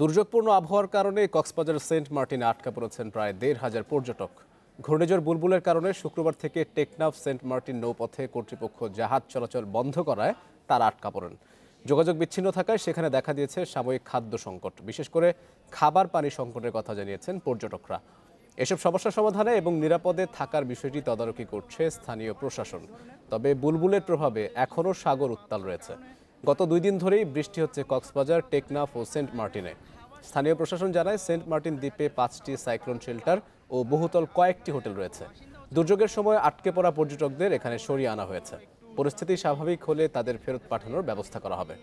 দুর্যোগপূর্ণ আবহাওয়ার কারণে কক্সবাজার সেন্ট মার্টিনে আটকা পড়েছেন প্রায় দেড় হাজার পর্যটক ঘূর্ণিঝড় বুলবুলের কারণে শুক্রবার থেকে টেকনাফ সেন্ট মার্টিন নৌপথে কর্তৃপক্ষ জাহাজ চলাচল বন্ধ করায় তার আটকা পড়েন যোগাযোগ বিচ্ছিন্ন থাকায় সেখানে দেখা দিয়েছে সাময়িক খাদ্য সংকট বিশেষ করে খাবার পানি সংকটের কথা জানিয়েছেন পর্যটকরা এসব সমস্যা সমাধানে এবং নিরাপদে থাকার বিষয়টি তদারকি করছে স্থানীয় প্রশাসন তবে বুলবুলের প্রভাবে এখনও সাগর উত্তাল রয়েছে গত দুই দিন ধরেই বৃষ্টি হচ্ছে কক্সবাজার টেকনাফ ও সেন্ট মার্টিনে স্থানীয় প্রশাসন জানায় সেন্ট মার্টিন দ্বীপে পাঁচটি সাইক্লোন শেল্টার ও বহুতল কয়েকটি হোটেল রয়েছে দুর্যোগের সময় আটকে পড়া পর্যটকদের এখানে সরিয়ে আনা হয়েছে পরিস্থিতি স্বাভাবিক হলে তাদের ফেরত পাঠানোর ব্যবস্থা করা হবে